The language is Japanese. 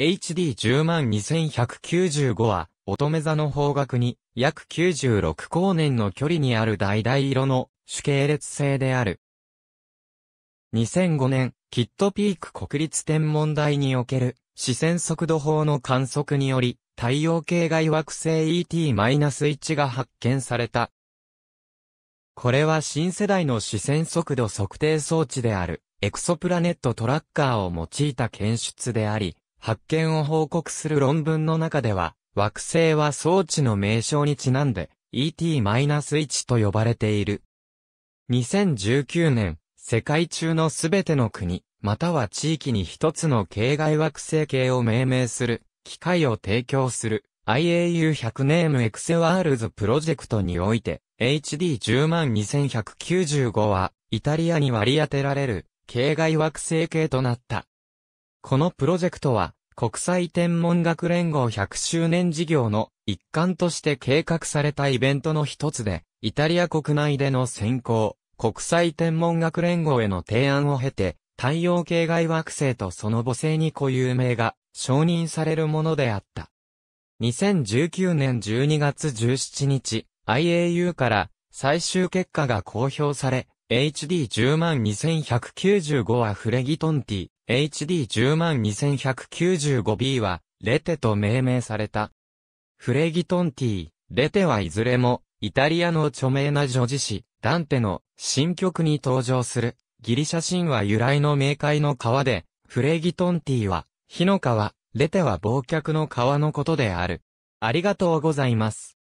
HD102195 は、乙女座の方角に、約96光年の距離にある橙色の主系列星である。2005年、キットピーク国立天文台における、視線速度法の観測により、太陽系外惑星 ET-1 が発見された。これは新世代の視線速度測定装置である、エクソプラネットトラッカーを用いた検出であり、発見を報告する論文の中では、惑星は装置の名称にちなんで ET-1 と呼ばれている。2019年、世界中のすべての国、または地域に一つの形外惑星系を命名する、機械を提供する IAU100 ネームエクセワールズプロジェクトにおいて、HD102195 は、イタリアに割り当てられる、形外惑星系となった。このプロジェクトは、国際天文学連合100周年事業の一環として計画されたイベントの一つで、イタリア国内での先行、国際天文学連合への提案を経て、太陽系外惑星とその母星に固有名が承認されるものであった。2019年12月17日、IAU から最終結果が公表され、HD102,195 はフレギトンティ、HD102,195B は、レテと命名された。フレギトンティ、レテはいずれも、イタリアの著名な女子誌、ダンテの新曲に登場する、ギリシャ神話由来の冥界の川で、フレギトンティは、火の川、レテは忘却の川のことである。ありがとうございます。